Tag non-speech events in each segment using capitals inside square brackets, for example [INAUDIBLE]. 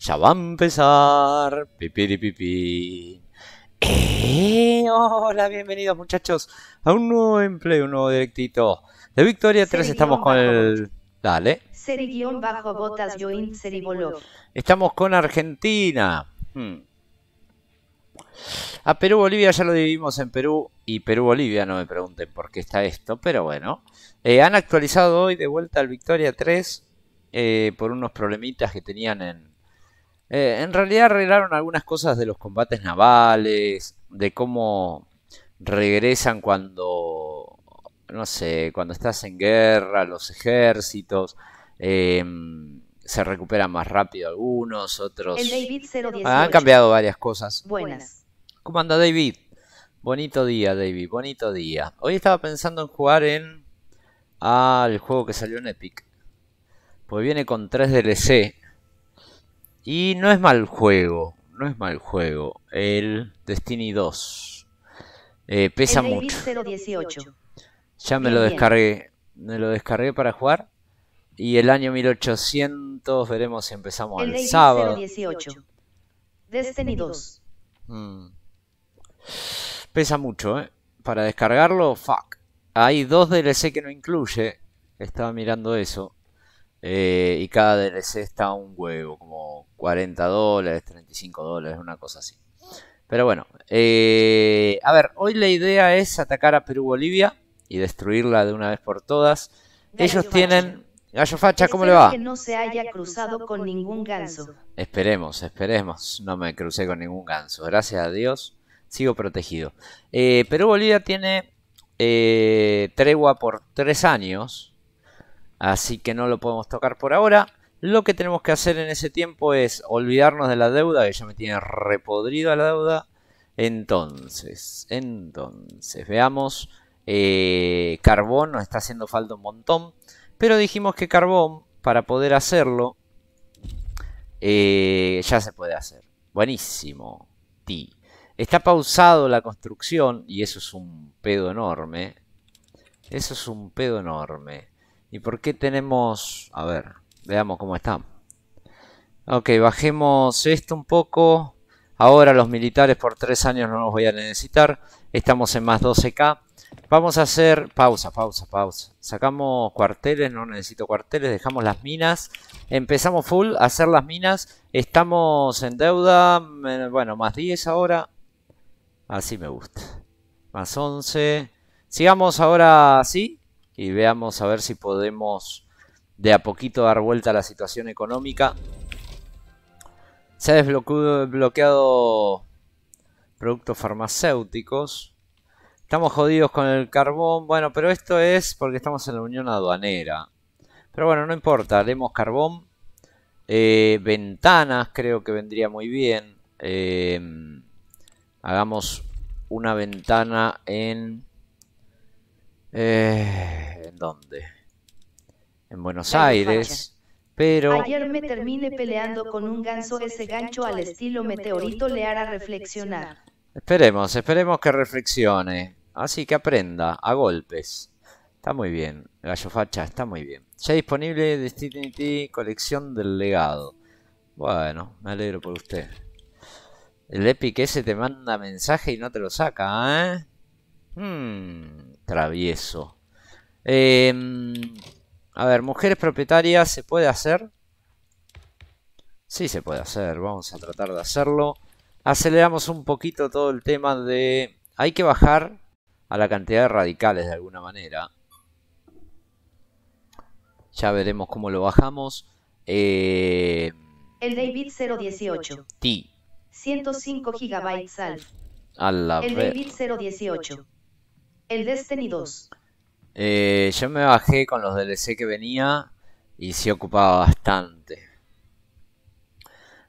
Ya va a empezar. Pipiripipi. Eh, hola, bienvenidos muchachos a un nuevo empleo, un nuevo directito. De Victoria 3 estamos con el... Dale. bajo botas serivolov. Estamos con Argentina. Hmm. A Perú-Bolivia ya lo dividimos en Perú y Perú-Bolivia, no me pregunten por qué está esto, pero bueno. Eh, han actualizado hoy de vuelta al Victoria 3 eh, por unos problemitas que tenían en... Eh, en realidad arreglaron algunas cosas de los combates navales, de cómo regresan cuando, no sé, cuando estás en guerra, los ejércitos, eh, se recuperan más rápido algunos, otros... han cambiado varias cosas. Buenas. ¿Cómo anda David? Bonito día, David, bonito día. Hoy estaba pensando en jugar en... al ah, el juego que salió en Epic. Pues viene con 3 DLC. Y no es mal juego. No es mal juego. El Destiny 2. Eh, pesa mucho. Ya me lo descargué. Me lo descargué para jugar. Y el año 1800 veremos si empezamos el, sábado. Destiny 2. Mm. Pesa mucho, ¿eh? Para descargarlo, fuck. Hay dos DLC que no incluye. Estaba mirando eso. Eh, y cada DLC está un huevo, como 40 dólares, 35 dólares, una cosa así. Pero bueno, eh, a ver, hoy la idea es atacar a Perú-Bolivia y destruirla de una vez por todas. Ellos tienen... Gallo Facha, ¿cómo le va? no se haya cruzado con ningún Esperemos, esperemos. No me crucé con ningún ganso. Gracias a Dios, sigo protegido. Eh, Perú-Bolivia tiene tregua por tres años Así que no lo podemos tocar por ahora. Lo que tenemos que hacer en ese tiempo es olvidarnos de la deuda, que ya me tiene repodrida la deuda. Entonces, entonces, veamos. Eh, carbón nos está haciendo falta un montón. Pero dijimos que carbón, para poder hacerlo, eh, ya se puede hacer. Buenísimo. Ti. Está pausado la construcción y eso es un pedo enorme. Eso es un pedo enorme. ¿Y por qué tenemos...? A ver, veamos cómo está. Ok, bajemos esto un poco. Ahora los militares por tres años no los voy a necesitar. Estamos en más 12k. Vamos a hacer... Pausa, pausa, pausa. Sacamos cuarteles, no necesito cuarteles. Dejamos las minas. Empezamos full a hacer las minas. Estamos en deuda. Bueno, más 10 ahora. Así me gusta. Más 11. Sigamos ahora así y veamos a ver si podemos de a poquito dar vuelta a la situación económica. Se ha desbloqueado productos farmacéuticos. Estamos jodidos con el carbón. Bueno, pero esto es porque estamos en la unión aduanera. Pero bueno, no importa. Haremos carbón. Eh, ventanas creo que vendría muy bien. Eh, hagamos una ventana en eh, ¿En dónde? En Buenos Aires. Pero... Ayer me terminé peleando con un ganso, ese gancho al estilo meteorito le hará reflexionar. Esperemos, esperemos que reflexione. Así que aprenda, a golpes. Está muy bien, Gallo Facha, está muy bien. Ya disponible Destiny Colección del Legado. Bueno, me alegro por usted. El Epic ese te manda mensaje y no te lo saca, ¿eh? Hmm, travieso. Em, a ver, mujeres propietarias, ¿se puede hacer? Sí se puede hacer, vamos a tratar de hacerlo. Aceleramos un poquito todo el tema de... Hay que bajar a la cantidad de radicales de alguna manera. Ya veremos cómo lo bajamos. Em, el David 018. T. 105 GB al. A la el David 018. El Destiny 2. Eh, yo me bajé con los DLC que venía y se ocupaba bastante.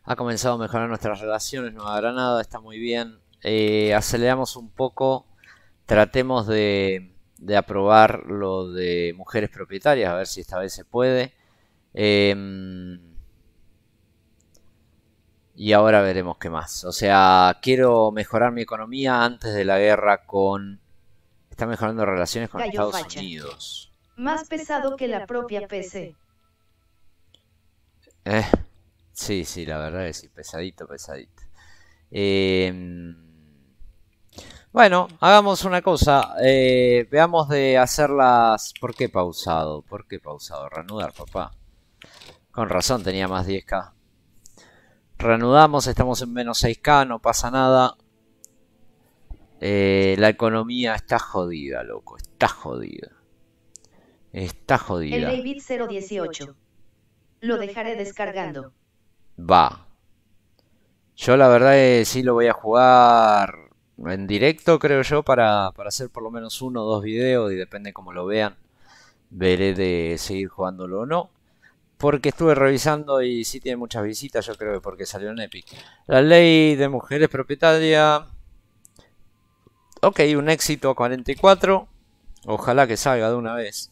Ha comenzado a mejorar nuestras relaciones, Nueva Granada está muy bien. Eh, aceleramos un poco, tratemos de, aprobar lo de mujeres propietarias, a ver si esta vez se puede. Em, y ahora veremos qué más. O sea, quiero mejorar mi economía antes de la guerra con está mejorando relaciones con Estados Unidos. Más pesado que la propia PC. Eh, sí, sí, la verdad es que pesadito, pesadito. Em, bueno, hagamos una cosa. Eh, veamos de hacerlas. ¿Por qué pausado? ¿Por qué pausado? Reanudar, papá. Con razón tenía más 10k. Reanudamos, estamos en menos 6k, no pasa nada. Eh, la economía está jodida, loco. Está jodida. Está jodida. El David 018. Lo dejaré descargando. Va. Yo la verdad es, eh, sí lo voy a jugar en directo, creo yo, para, hacer por lo menos uno o dos videos y depende cómo lo vean. Veré de seguir jugándolo o no. Porque estuve revisando y sí tiene muchas visitas, yo creo que porque salió en Epic. La ley de mujeres propietarias Ok, un éxito a 44. Ojalá que salga de una vez.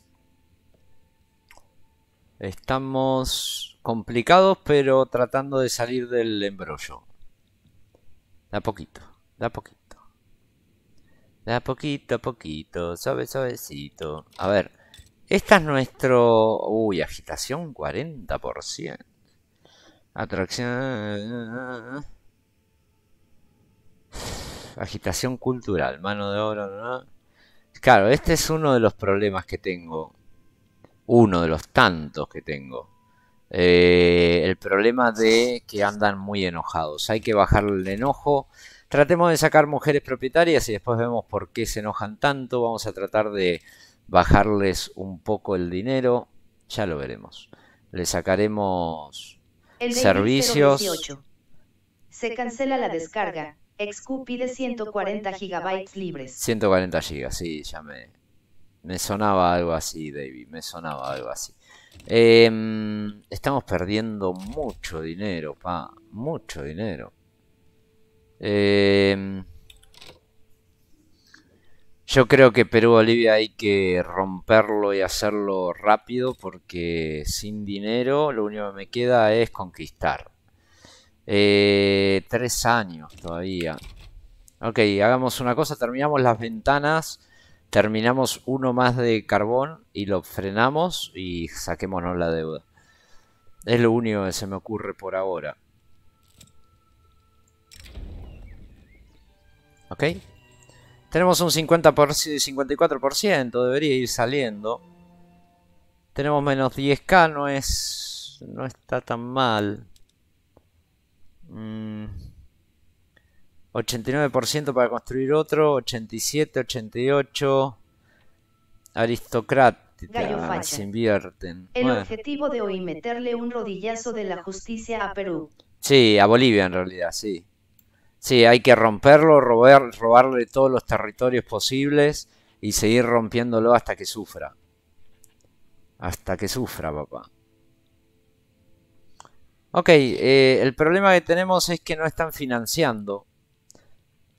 Estamos complicados, pero tratando de salir del embrollo. Da poquito, da poquito. De poquito poquito, suave, suavecito. A ver, esta es nuestro... Uy, agitación 40%. Atracción agitación cultural, mano de obra. No, Claro, este es uno de los problemas que tengo, uno de los tantos que tengo. Eh, el problema de que andan muy enojados. Hay que bajar el enojo. Tratemos de sacar mujeres propietarias y después vemos por qué se enojan tanto. Vamos a tratar de bajarles un poco el dinero. Ya lo veremos. Le sacaremos servicios. se cancela la descarga de 140 gigabytes libres. 140 GB, sí, ya me, me sonaba algo así, David, me sonaba algo así. Em, estamos perdiendo mucho dinero, pa, mucho dinero. Em, yo creo que Perú-Bolivia hay que romperlo y hacerlo rápido porque sin dinero lo único que me queda es conquistar. Eh, tres años todavía. Ok, hagamos una cosa, terminamos las ventanas, terminamos uno más de carbón y lo frenamos y saquémonos la deuda. Es lo único que se me ocurre por ahora. Ok. Tenemos un 50 por 54%, debería ir saliendo. Tenemos menos 10k, no es... no está tan mal. 89% mm. para construir otro, 87, 88. Aristocrática, se invierten. El objetivo de hoy meterle un rodillazo de la justicia a Perú. Sí, a Bolivia en realidad, sí. Sí, hay que romperlo, robarle todos los territorios posibles y seguir rompiéndolo hasta que sufra. Hasta que sufra, papá. Ok, eh, el problema que tenemos es que no están financiando.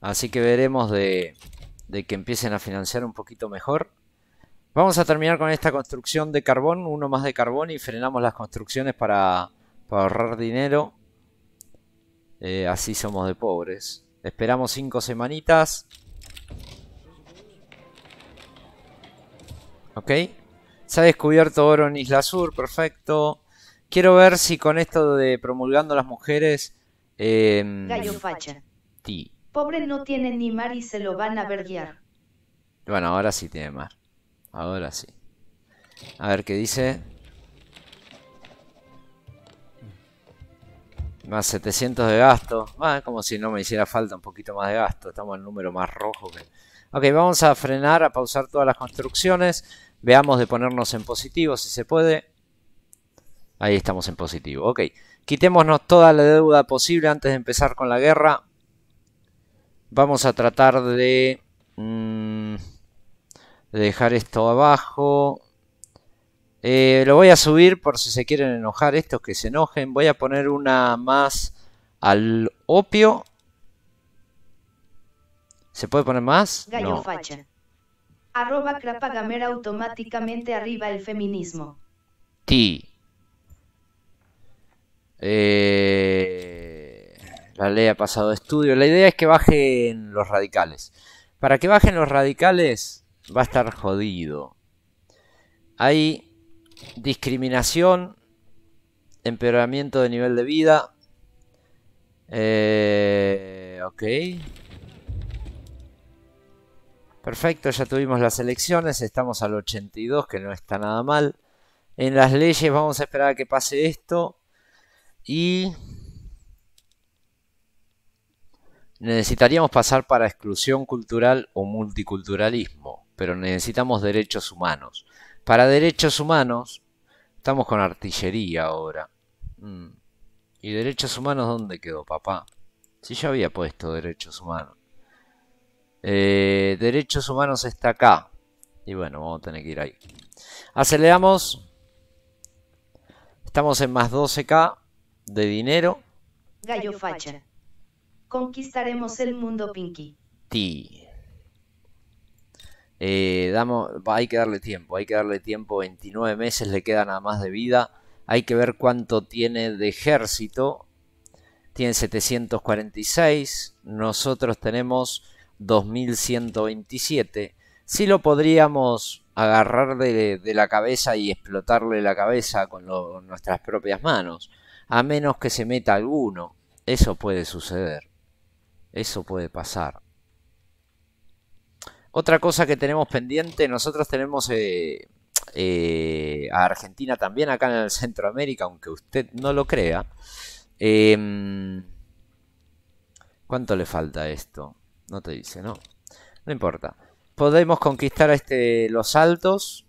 Así que veremos de, que empiecen a financiar un poquito mejor. Vamos a terminar con esta construcción de carbón, uno más de carbón y frenamos las construcciones para, ahorrar dinero. Eh, así somos de pobres. Esperamos cinco semanitas. Ok. Se ha descubierto oro en Isla Sur, perfecto. Quiero ver si con esto de promulgando a las mujeres. Gallo em, facha. Pobre no tiene ni mar y se lo van a verdear. Bueno, ahora sí tiene mar. Ahora sí. A ver qué dice. Más 700 de gasto. como si no me hiciera falta un poquito más de gasto. Estamos en el número más rojo que... Ok, vamos a frenar, a pausar todas las construcciones. Veamos de ponernos en positivo si se puede. Ahí estamos en positivo. Ok, quitémonos toda la deuda posible antes de empezar con la guerra. Vamos a tratar de, mm, dejar esto abajo. Eh, lo voy a subir por si se quieren enojar estos que se enojen. Voy a poner una más al opio. ¿Se puede poner más? no. Arroba automáticamente arriba el feminismo. Ti. Eh, la ley ha pasado de estudio. La idea es que bajen los radicales. Para que bajen los radicales va a estar jodido. Hay discriminación, empeoramiento de nivel de vida. Eh, ok. Perfecto, ya tuvimos las elecciones, estamos al 82, que no está nada mal. En las leyes vamos a esperar a que pase esto y necesitaríamos pasar para exclusión cultural o multiculturalismo, pero necesitamos derechos humanos. Para derechos humanos, estamos con artillería ahora. Mm. ¿Y derechos humanos dónde quedó, papá? Si ya yo había puesto derechos humanos. Eh, derechos humanos está acá. Y bueno, vamos a tener que ir ahí. Aceleramos. Estamos en más 12K de dinero. Gallo facha. Conquistaremos el mundo, Pinky. Ti. Eh, damos, hay que darle tiempo, hay que darle tiempo. 29 meses le queda nada más de vida. Hay que ver cuánto tiene de ejército. Tiene 746. Nosotros tenemos 2127. Si lo podríamos agarrar de, la cabeza y explotarle la cabeza con nuestras propias manos a menos que se meta alguno. Eso puede suceder. Eso puede pasar. Otra cosa que tenemos pendiente, nosotros tenemos eh, eh, a Argentina también acá en el Centroamérica, aunque usted no lo crea. Em, ¿Cuánto le falta esto? No te dice, ¿no? No importa. Podemos conquistar este, los Altos,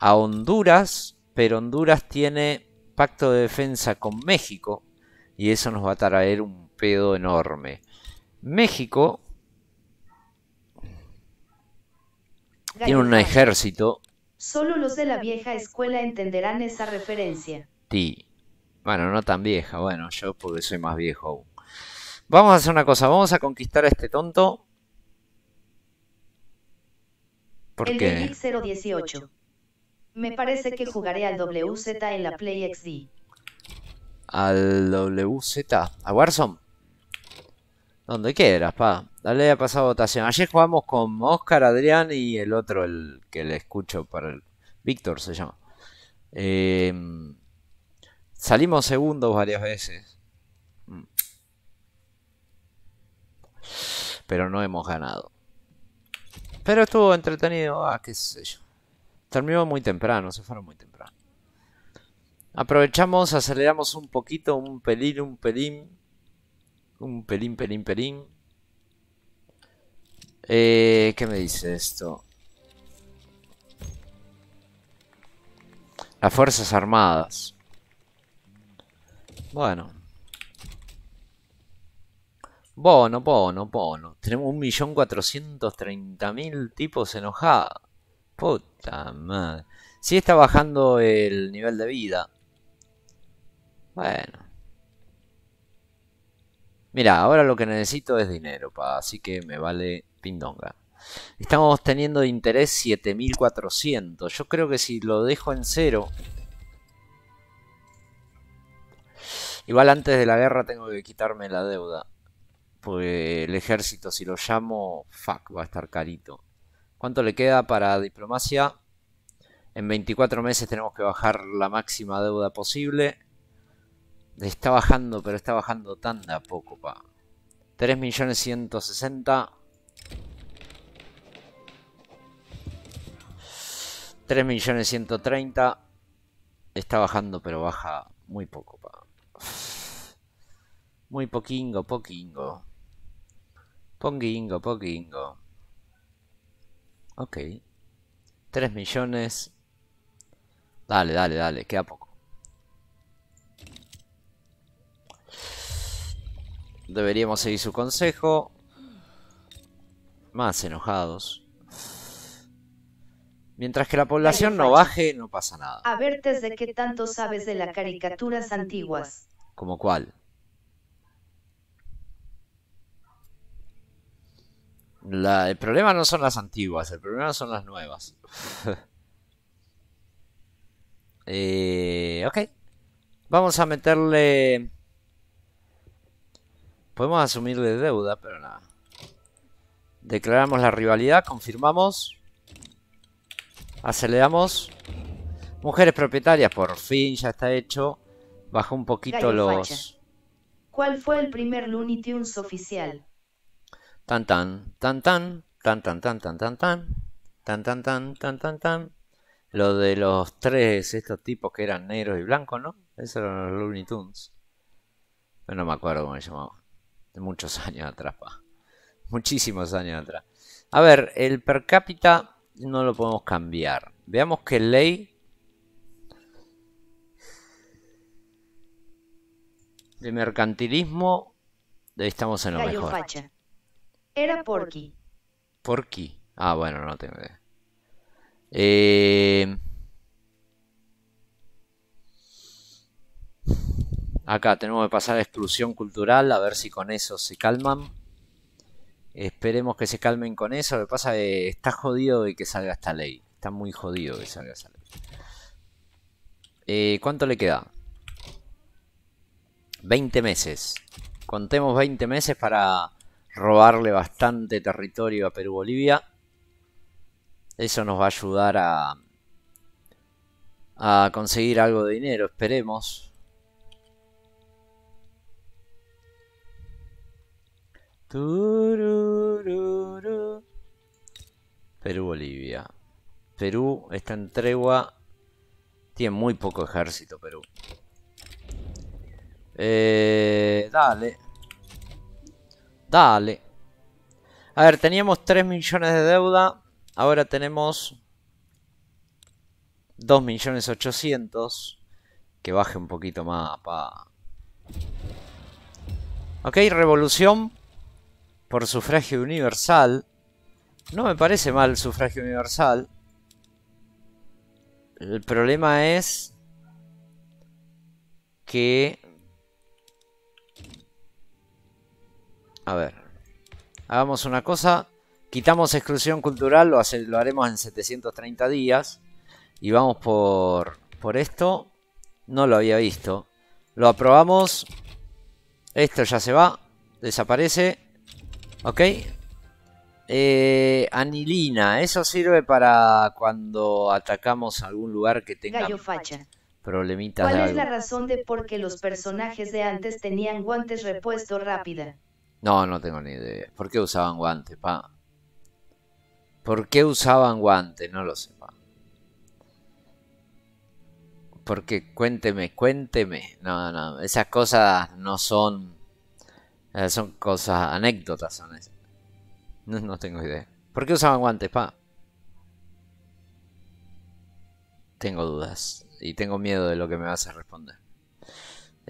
a Honduras, pero Honduras tiene pacto de defensa con México y eso nos va a traer un pedo enorme. México tiene un ejército. Solo los de la vieja escuela entenderán esa referencia. Sí. Bueno, no tan vieja, bueno, yo porque soy más viejo aún. Vamos a hacer una cosa, vamos a conquistar a este tonto. ¿Por el qué? Me parece que jugaré al WZ en la Play XD. Al WZ, a Warzone. Donde quedas, pa. Dale a pasar votación. Ayer jugamos con Oscar, Adrián y el otro, el que le escucho para el. Víctor se llama. Em, salimos segundos varias veces. Mm. Pero no hemos ganado. Pero estuvo entretenido, ah, qué sé yo. Terminó muy temprano, se fueron muy temprano. Aprovechamos, aceleramos un poquito, un pelín, un pelín. Un pelín, pelín, pelín. Eh, ¿Qué me dice esto? Las Fuerzas Armadas. Bueno. Bono, bono, bueno. Tenemos 1.430.000 tipos enojados. Puta madre. Sí está bajando el nivel de vida. Bueno. Mira, ahora lo que necesito es dinero, así que me vale pindonga. Estamos teniendo de interés 7400. Yo creo que si lo dejo en cero... Igual antes de la guerra tengo que quitarme la deuda. pues el ejército, si lo llamo, fuck, va a estar carito. ¿Cuánto le queda para diplomacia? En 24 meses tenemos que bajar la máxima deuda posible. Está bajando, pero está bajando tan de a poco, pa. 3.160. 3.130. Está bajando, pero baja muy poco, pa. Muy poquingo, poquingo. Ponguingo, poquingo. Ok. 3 millones. Dale, dale, dale, queda poco. Deberíamos seguir su consejo. Más enojados. Mientras que la población no baje, no pasa nada. A ver desde qué tanto sabes de las caricaturas antiguas. ¿Como cuál? el problema no son las antiguas, el problema son las nuevas. [LAUGHS] Eh, ok. Vamos a meterle... Podemos asumirle deuda, pero nada. Declaramos la rivalidad, confirmamos. Aceleramos. Mujeres propietarias, por fin, ya está hecho. Bajó un poquito los... ¿Cuál fue el primer Looney Tunes oficial? tan tan tan tan tan tan tan tan tan tan tan tan tan tan tan tan lo de los tres estos tipos que eran negros y blancos no esos eran los Looney Tunes no me acuerdo cómo se llamaba de muchos años atrás pa. muchísimos años atrás a ver el per cápita no lo podemos cambiar veamos qué ley de mercantilismo estamos en lo mejor era Porky. Porky. Ah, bueno, no tengo idea. Eh, acá tenemos que pasar a exclusión cultural, a ver si con eso se calman. Esperemos que se calmen con eso. Lo que pasa es que está jodido de que salga esta ley. Está muy jodido de que salga esta ley. Eh, ¿Cuánto le queda? 20 meses. Contemos 20 meses para robarle bastante territorio a Perú-Bolivia. Eso nos va a ayudar a, a conseguir algo de dinero, esperemos. Perú-Bolivia. Perú está en tregua. Tiene muy poco ejército Perú. Eh, dale. Dale. A ver, teníamos 3 millones de deuda. Ahora tenemos 2 millones 800. Que baje un poquito más, pa. Ok, revolución por sufragio universal. No me parece mal el sufragio universal. El problema es que A ver. Hagamos una cosa. Quitamos exclusión cultural, lo, haremos en 730 días. Y vamos por, por esto. No lo había visto. Lo aprobamos. Esto ya se va. Desaparece. Ok. Eh, anilina. Eso sirve para cuando atacamos algún lugar que tenga... problemita facha. ¿Cuál es la razón de por qué los personajes de antes tenían guantes repuesto rápida? No, no tengo ni idea. ¿Por qué usaban guantes, pa? ¿Por qué usaban guantes? No lo sé, pa. Porque cuénteme, cuénteme. No, no, esas cosas no son... Eh, son cosas, anécdotas son esas. No, no tengo idea. ¿Por qué usaban guantes, pa? Tengo dudas y tengo miedo de lo que me vas a responder.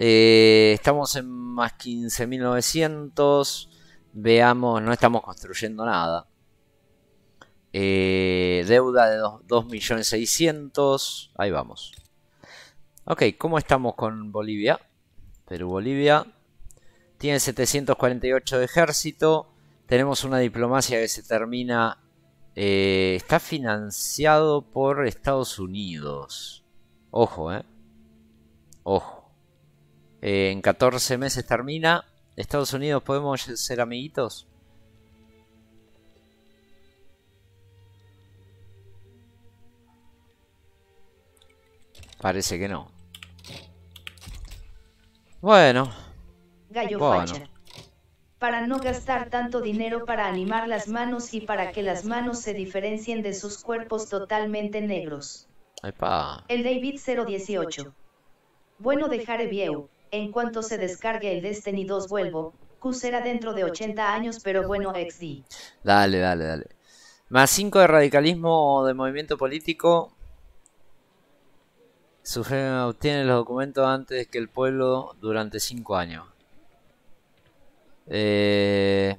Eh, estamos en más 15.900. Veamos, no estamos construyendo nada. Eh, deuda de 2.600.000. Ahí vamos. Ok, ¿cómo estamos con Bolivia? Perú-Bolivia. Tiene 748 de ejército. Tenemos una diplomacia que se termina. Eh, está financiado por Estados Unidos. Ojo, eh. Ojo. Eh, en 14 meses termina. Estados Unidos, ¿podemos ser amiguitos? Parece que no. Bueno. Gallo bueno. Para no gastar tanto dinero para animar las manos y para que las manos se diferencien de sus cuerpos totalmente negros. El David 018. Bueno dejaré viejo en cuanto se descargue el Destiny 2 vuelvo, Q será dentro de 80 años, pero bueno, XD. Dale, dale, dale. Más 5 de radicalismo de movimiento político. Sufren obtiene los documentos antes que el pueblo durante 5 años. Eh,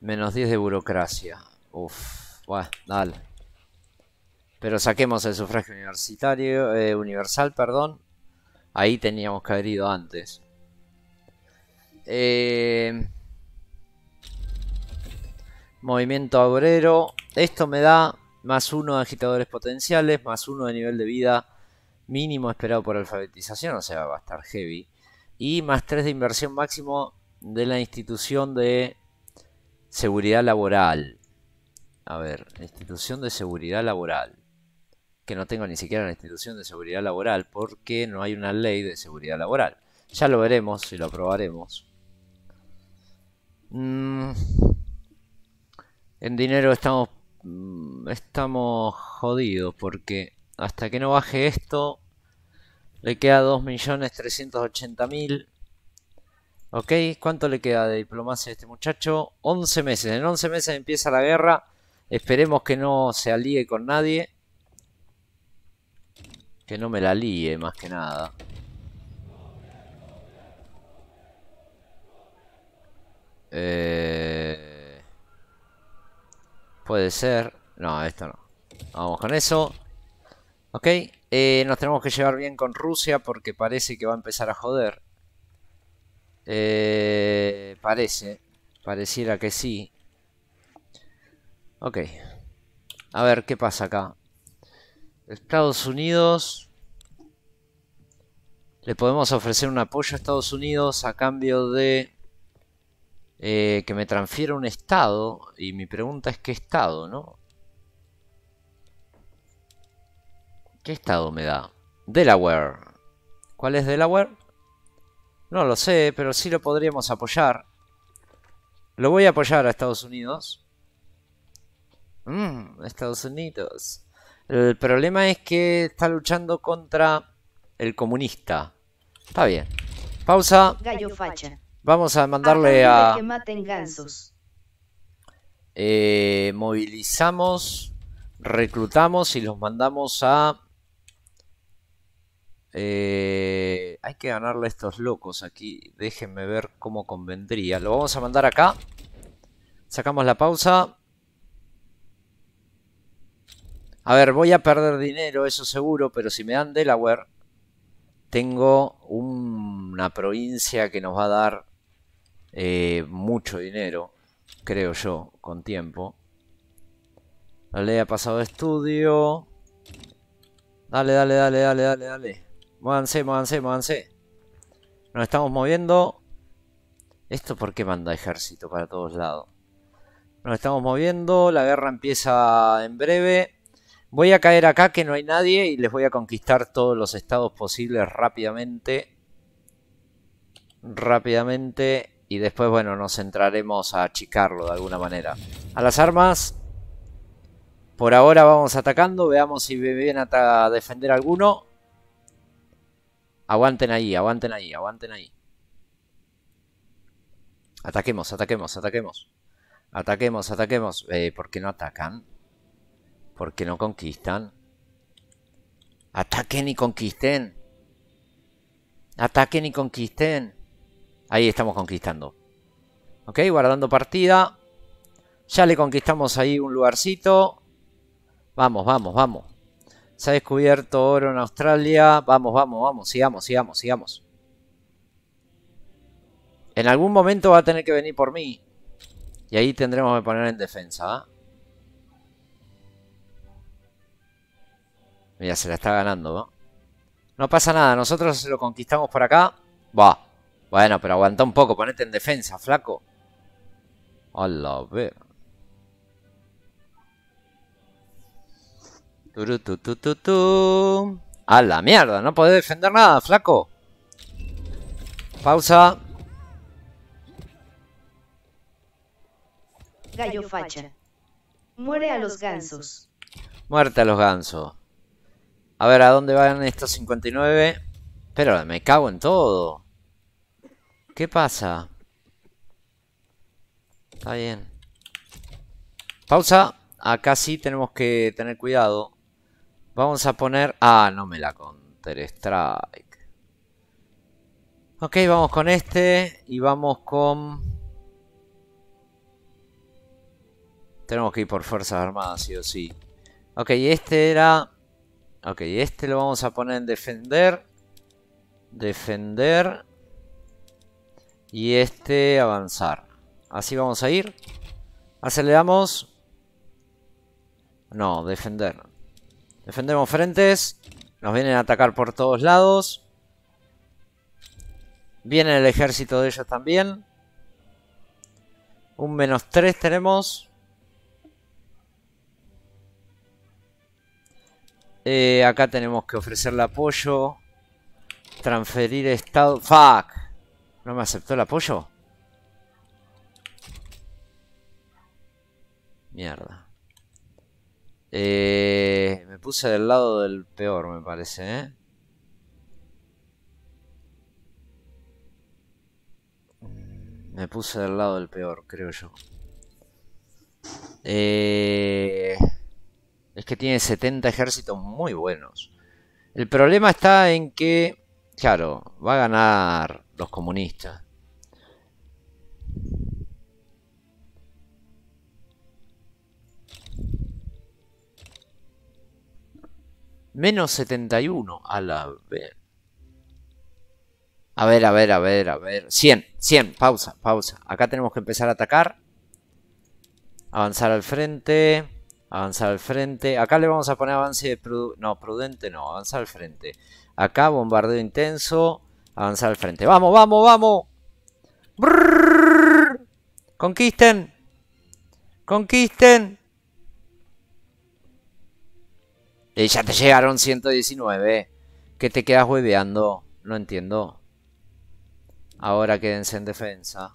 menos 10 de burocracia. Uf, bueno, dale. Pero saquemos el sufragio universitario, eh, universal, perdón. Ahí teníamos que haber ido antes. Eh, movimiento obrero. Esto me da más uno de agitadores potenciales, más uno de nivel de vida mínimo esperado por alfabetización, o sea, va a estar heavy. Y más tres de inversión máximo de la institución de seguridad laboral. A ver, institución de seguridad laboral que no tenga ni siquiera la institución de seguridad laboral, porque no hay una ley de seguridad laboral. Ya lo veremos y lo aprobaremos. Mm, en dinero estamos, mm, estamos jodidos, porque hasta que no baje esto, le queda 2.380.000. ¿Ok? ¿Cuánto le queda de diplomacia a este muchacho? 11 meses. En 11 meses empieza la guerra. Esperemos que no se alíe con nadie que no me la líe, eh, más que nada. Eh, puede ser. No, esto no. Vamos con eso. Ok. Eh, nos tenemos que llevar bien con Rusia porque parece que va a empezar a joder. parece. Pareciera que sí. Ok. A ver, ¿qué pasa acá? Estados Unidos. Le podemos ofrecer un apoyo a Estados Unidos a cambio de eh, que me transfiera un estado. Y mi pregunta es qué estado, ¿no? ¿Qué estado me da? Delaware. ¿Cuál es Delaware? No lo sé, pero sí lo podríamos apoyar. Lo voy a apoyar a Estados Unidos. Mm, Estados Unidos. El problema es que está luchando contra el comunista. Está bien. Pausa. Vamos a mandarle a... Que maten gansos. Eh, movilizamos, reclutamos y los mandamos a... Eh, hay que ganarle a estos locos aquí. Déjenme ver cómo convendría. Lo vamos a mandar acá. Sacamos la pausa. A ver, voy a perder dinero, eso seguro, pero si me dan Delaware, tengo una provincia que nos va a dar eh, mucho dinero, creo yo, con tiempo. La ha pasado estudio. Dale, dale, dale, dale, dale, dale. Móvanse, móvanse, móvanse. Nos estamos moviendo. ¿Esto por qué manda ejército para todos lados? Nos estamos moviendo, la guerra empieza en breve. Voy a caer acá que no hay nadie y les voy a conquistar todos los estados posibles rápidamente. Rápidamente. Y después, bueno, nos centraremos a achicarlo de alguna manera. A las armas. Por ahora vamos atacando. Veamos si vienen a defender alguno. Aguanten ahí, aguanten ahí, aguanten ahí. Ataquemos, ataquemos, ataquemos. Ataquemos, ataquemos. Eh, ¿Por qué no atacan? Porque no conquistan? Ataquen y conquisten. Ataquen y conquisten. Ahí estamos conquistando. Ok, guardando partida. Ya le conquistamos ahí un lugarcito. Vamos, vamos, vamos. Se ha descubierto oro en Australia. Vamos, vamos, vamos. Sigamos, sigamos, sigamos. En algún momento va a tener que venir por mí. Y ahí tendremos que poner en defensa. ¿ah? ya se la está ganando, ¿no? No pasa nada, nosotros lo conquistamos por acá. Va. Bueno, pero aguanta un poco, ponete en defensa, flaco. A la ver. A la mierda, no podés defender nada, flaco. Pausa. Gallo facha. Muere a los gansos. Muerte a los gansos. A ver, ¿a dónde van estos 59? Pero me cago en todo. ¿Qué pasa? Está bien. Pausa. Acá sí tenemos que tener cuidado. Vamos a poner... Ah, no me la counter strike. Ok, vamos con este. Y vamos con... Tenemos que ir por fuerzas armadas, sí o sí. Ok, este era... Ok, este lo vamos a poner en defender. Defender. Y este avanzar. Así vamos a ir. Aceleramos. No, defender. Defendemos frentes. Nos vienen a atacar por todos lados. Viene el ejército de ellos también. Un menos 3 tenemos. Eh, acá tenemos que ofrecerle apoyo. Transferir estado... ¡Fuck! ¿No me aceptó el apoyo? Mierda. Eh, me puse del lado del peor, me parece, ¿eh? Me puse del lado del peor, creo yo. Eh... Es que tiene 70 ejércitos muy buenos. El problema está en que, claro, va a ganar los comunistas. Menos 71 a la vez. A ver, a ver, a ver, a ver. 100, 100, pausa, pausa. Acá tenemos que empezar a atacar. Avanzar al frente. Avanza al frente. Acá le vamos a poner avance de No, prudente no. Avanza al frente. Acá bombardeo intenso. Avanza al frente. ¡Vamos, vamos, vamos! vamos ¡Conquisten! ¡Conquisten! Y eh, ya te llegaron 119. que te quedas hueveando? No entiendo. Ahora quédense en defensa.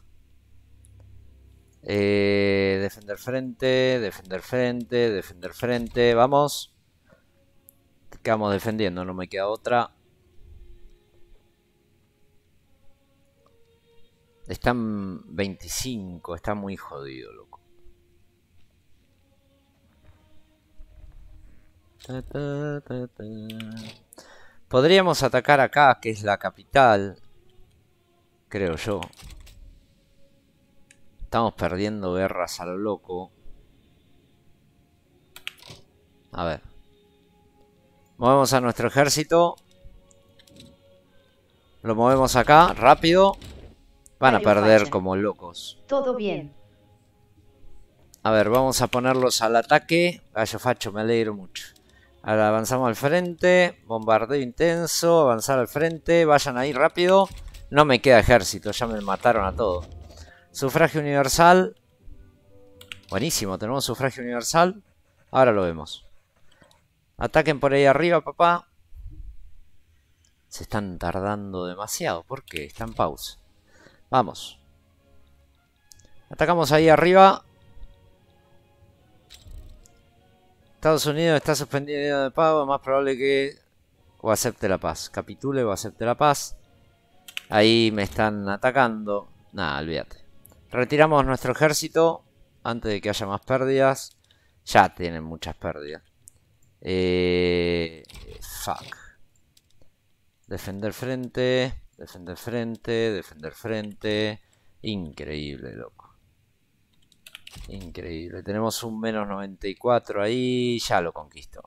Eh, defender frente, defender frente, defender frente. Vamos. Quedamos defendiendo, no me queda otra. Están 25, está muy jodido, loco. Podríamos atacar acá, que es la capital. Creo yo. Estamos perdiendo guerras al loco. A ver. Movemos a nuestro ejército. Lo movemos acá, rápido. Van a perder como locos. Todo bien. A ver, vamos a ponerlos al ataque. Gallo facho, me alegro mucho. Ahora avanzamos al frente. Bombardeo intenso. Avanzar al frente. Vayan ahí rápido. No me queda ejército, ya me mataron a todos. Sufragio universal. Buenísimo, tenemos sufragio universal. Ahora lo vemos. Ataquen por ahí arriba, papá. Se están tardando demasiado. ¿Por qué? Está en pausa. Vamos. Atacamos ahí arriba. Estados Unidos está suspendido de pago. más probable que o acepte la paz. Capitule o acepte la paz. Ahí me están atacando. Nada, olvídate. Retiramos nuestro ejército antes de que haya más pérdidas. Ya tienen muchas pérdidas. Eh, fuck. Defender frente, defender frente, defender frente. Increíble, loco. Increíble. Tenemos un menos 94 ahí. Ya lo conquistó.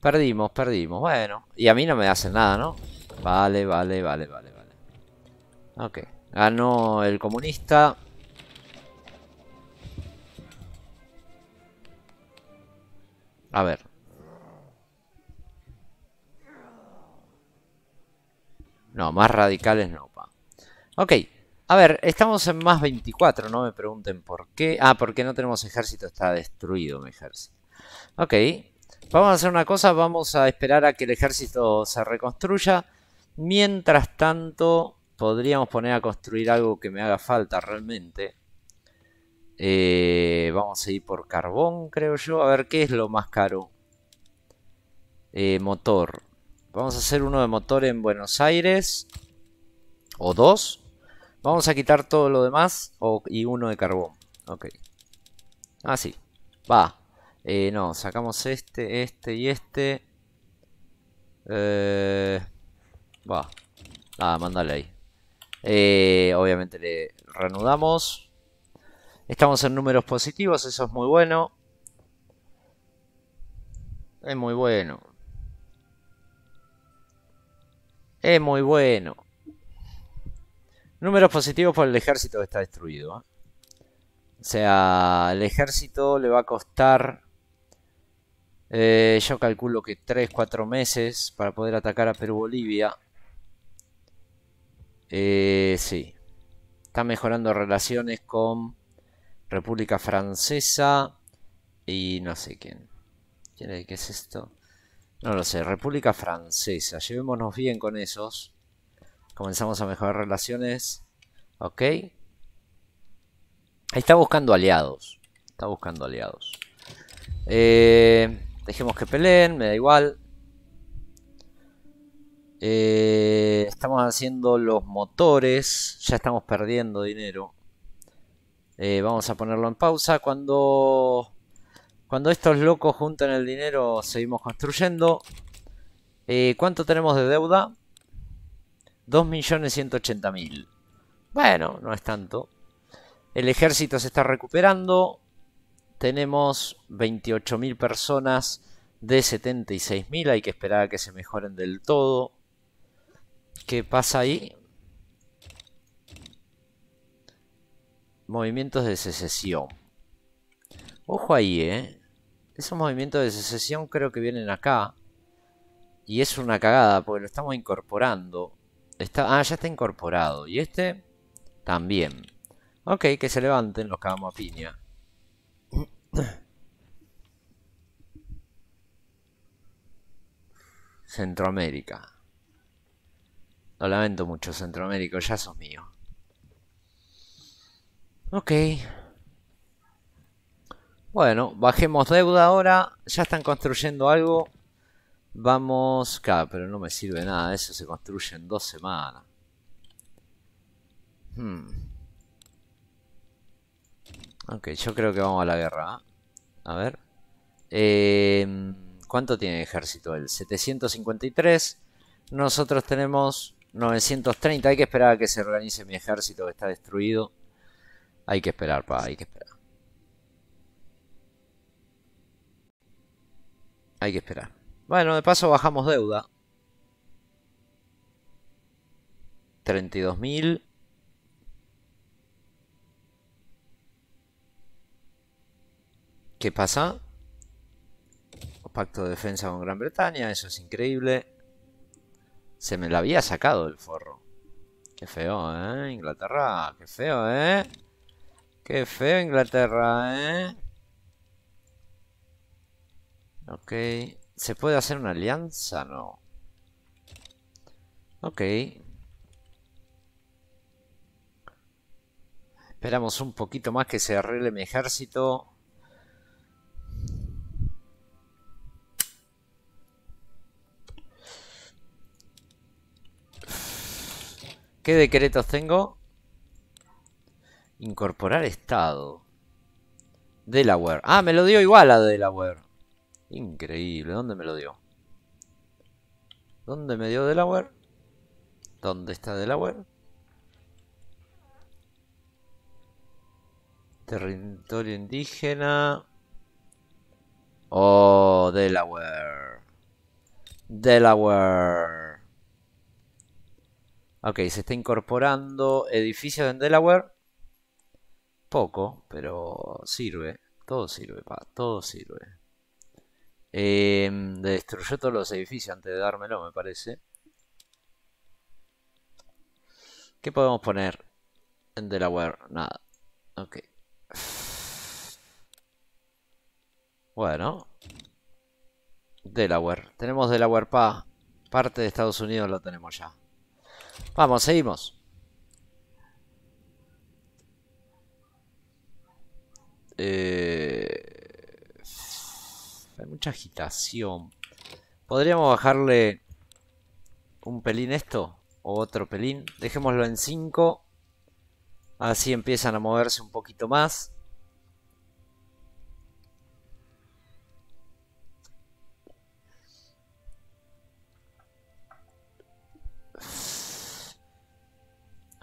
Perdimos, perdimos. Bueno. Y a mí no me hacen nada, ¿no? Vale, vale, vale, vale, vale. Ok. Ganó el comunista. A ver. No, más radicales no, pa. Ok. A ver, estamos en más 24, no me pregunten por qué. Ah, porque no tenemos ejército, está destruido mi ejército. Ok. Vamos a hacer una cosa, vamos a esperar a que el ejército se reconstruya. Mientras tanto, podríamos poner a construir algo que me haga falta realmente. Eh, vamos a ir por carbón, creo yo. A ver, ¿qué es lo más caro? Eh, motor. Vamos a hacer uno de motor en Buenos Aires. O dos. Vamos a quitar todo lo demás y uno de carbón. Ok. Ah, sí. Va. Eh, no, sacamos este, este y este. Eh, va. Ah, mándale ahí. Eh, obviamente le reanudamos. Estamos en números positivos, eso es muy bueno. Es muy bueno. Es muy bueno. Números positivos por el ejército que está destruido. ¿eh? O sea, el ejército le va a costar... Eh, yo calculo que 3-4 meses para poder atacar a Perú-Bolivia. Eh, sí. Está mejorando relaciones con República Francesa y no sé quién. ¿Qué es esto? No lo sé, República Francesa. Llevémonos bien con esos. Comenzamos a mejorar relaciones. Ok. Ahí está buscando aliados. Está buscando aliados. Eh, dejemos que peleen, me da igual. Eh, estamos haciendo los motores. Ya estamos perdiendo dinero. Eh, vamos a ponerlo en pausa. Cuando, cuando estos locos juntan el dinero, seguimos construyendo. Eh, ¿Cuánto tenemos de deuda? 2.180.000. Bueno, no es tanto. El ejército se está recuperando. Tenemos 28.000 personas de 76.000. Hay que esperar a que se mejoren del todo. ¿Qué pasa ahí? Movimientos de secesión. Ojo ahí, ¿eh? Esos movimientos de secesión creo que vienen acá. Y es una cagada, porque lo estamos incorporando. Está, ah, ya está incorporado. Y este también. Ok, que se levanten los cagamos a piña. Centroamérica. Lo lamento mucho, Centroamérica, ya sos mío. Ok. Bueno, bajemos deuda ahora. Ya están construyendo algo. Vamos... Claro, pero no me sirve nada. Eso se construye en dos semanas. Hmm. Ok, yo creo que vamos a la guerra. ¿ah? A ver. Em, ¿Cuánto tiene el ejército? El 753. Nosotros tenemos 930. Hay que esperar a que se organice mi ejército que está destruido. Hay que esperar, pa, hay que esperar. Hay que esperar. Bueno, de paso bajamos deuda. 32.000. ¿Qué pasa? Pacto de defensa con Gran Bretaña, eso es increíble. Se me la había sacado el forro. Qué feo, ¿eh? Inglaterra, qué feo, ¿eh? Qué feo Inglaterra, ¿eh? Ok. ¿Se puede hacer una alianza? No. Ok. Esperamos un poquito más que se arregle mi ejército. ¿Qué decretos tengo? Incorporar estado. Delaware. Ah, me lo dio igual a Delaware. Increíble. ¿Dónde me lo dio? ¿Dónde me dio Delaware? ¿Dónde está Delaware? Territorio indígena. Oh, Delaware. Delaware. Ok, se está incorporando edificios en Delaware. Poco, pero sirve. Todo sirve, pa, todo sirve. Em, destruyó todos los edificios antes de dármelo, me parece. ¿Qué podemos poner en Delaware? Nada. Ok. Bueno. Delaware. Tenemos Delaware, pa. Parte de Estados Unidos lo tenemos ya. Vamos, seguimos. Eh, hay mucha agitación. Podríamos bajarle un pelín esto o otro pelín. Dejémoslo en 5. Así empiezan a moverse un poquito más.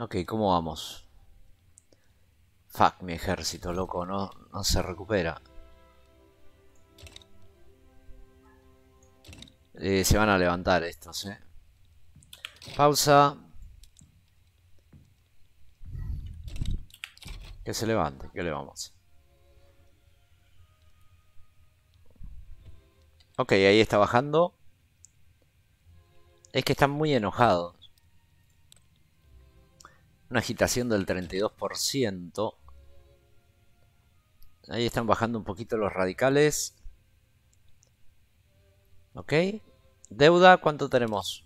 Ok, ¿cómo vamos? Fuck, mi ejército, loco, no, no se recupera. Eh, se van a levantar estos, eh. Pausa. Que se levante, que le vamos. Ok, ahí está bajando. Es que están muy enojado una agitación del 32%. Ahí están bajando un poquito los radicales. ¿Ok? Deuda, ¿cuánto tenemos?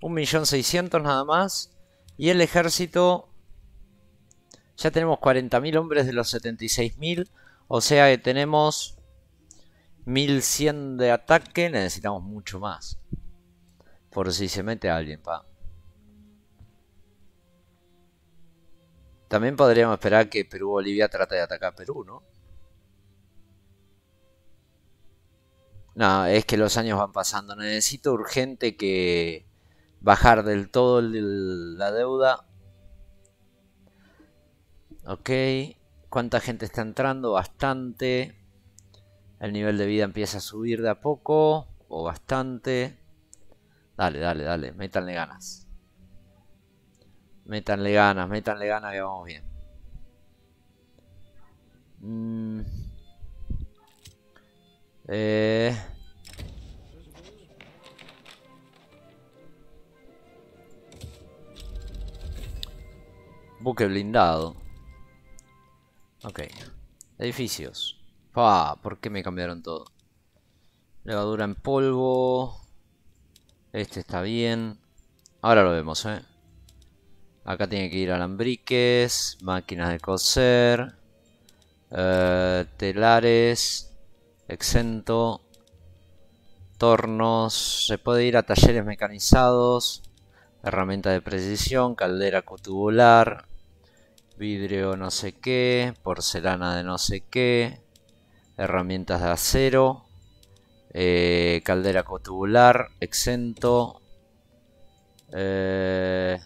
1.600.000 nada más. Y el ejército... Ya tenemos 40.000 hombres de los 76.000. O sea que tenemos 1.100 de ataque. Necesitamos mucho más. Por si se mete alguien, pa. También podríamos esperar que Perú-Bolivia trate de atacar a Perú, ¿no? No, es que los años van pasando. Necesito urgente que bajar del todo la deuda. Ok. ¿Cuánta gente está entrando? Bastante. El nivel de vida empieza a subir de a poco. O bastante. Dale, dale, dale. Métanle ganas. Métanle ganas, métanle ganas que vamos bien. Mm. Eh. Buque blindado. Ok. Edificios. Pa, ¿por qué me cambiaron todo? Levadura en polvo. Este está bien. Ahora lo vemos, eh. Acá tiene que ir alambriques, máquinas de coser, eh, telares, exento, tornos. Se puede ir a talleres mecanizados, herramienta de precisión, caldera cotubular, vidrio no sé qué, porcelana de no sé qué, herramientas de acero, eh, caldera cotubular, exento. Eh,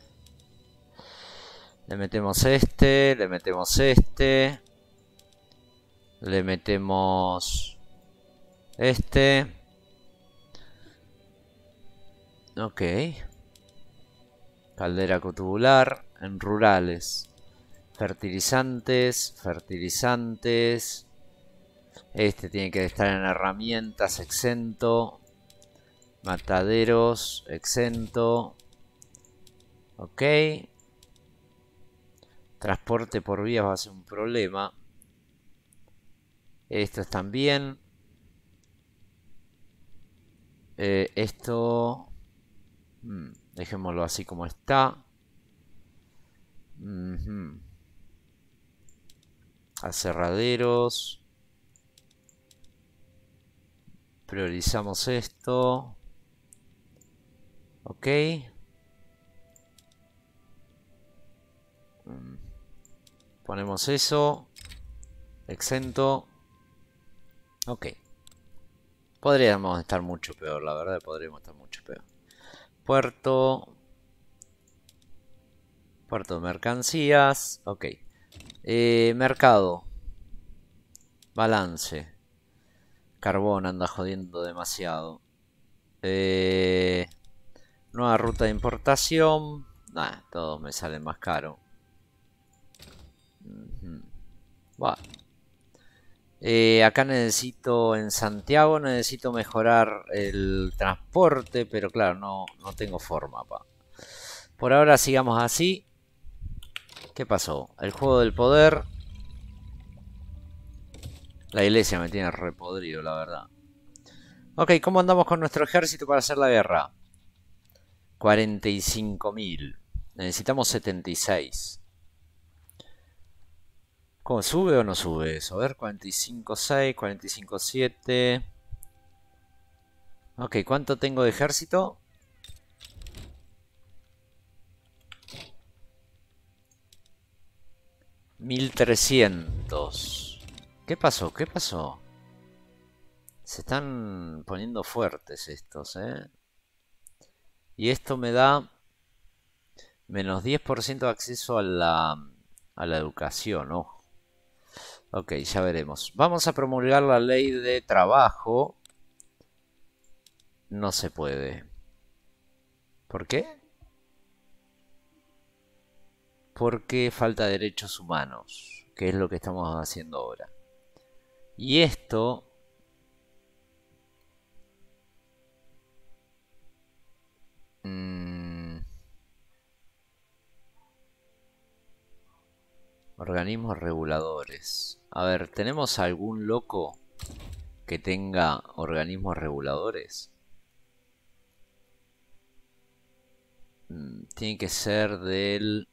le metemos este, le metemos este. Le metemos este. Ok. Caldera cotubular en rurales. Fertilizantes, fertilizantes. Este tiene que estar en herramientas, exento. Mataderos, exento. Ok. Transporte por vías va a ser un problema. Estos también. Eh, esto... Mm, dejémoslo así como está. Acerraderos Priorizamos esto. Ok. Ponemos eso. Exento. Ok. Podríamos estar mucho peor, la verdad, podríamos estar mucho peor. Puerto. Puerto de mercancías. Ok. Eh, mercado. Balance. Carbón anda jodiendo demasiado. Eh, nueva ruta de importación. Nah, todos me salen más caro. Va. Eh, acá necesito, en Santiago necesito mejorar el transporte, pero claro, no, tengo forma. Pa. Por ahora sigamos así. ¿Qué pasó? El juego del poder. La iglesia me tiene repodrido, la verdad. Ok, ¿cómo andamos con nuestro ejército para hacer la guerra? 45.000. Necesitamos 76. ¿Cómo sube o no sube eso? A ver, 45.6, 45.7. Ok, ¿cuánto tengo de ejército? ¿1300? ¿Qué pasó? ¿Qué pasó? Se están poniendo fuertes estos, ¿eh? Y esto me da menos 10% de acceso a la, a la educación, ojo. Ok, ya veremos. Vamos a promulgar la ley de trabajo. No se puede. ¿Por qué? Porque falta derechos humanos, que es lo que estamos haciendo ahora. Y esto... Mm. organismos reguladores. A ver, ¿tenemos algún loco que tenga organismos reguladores? Mm, tiene que ser del...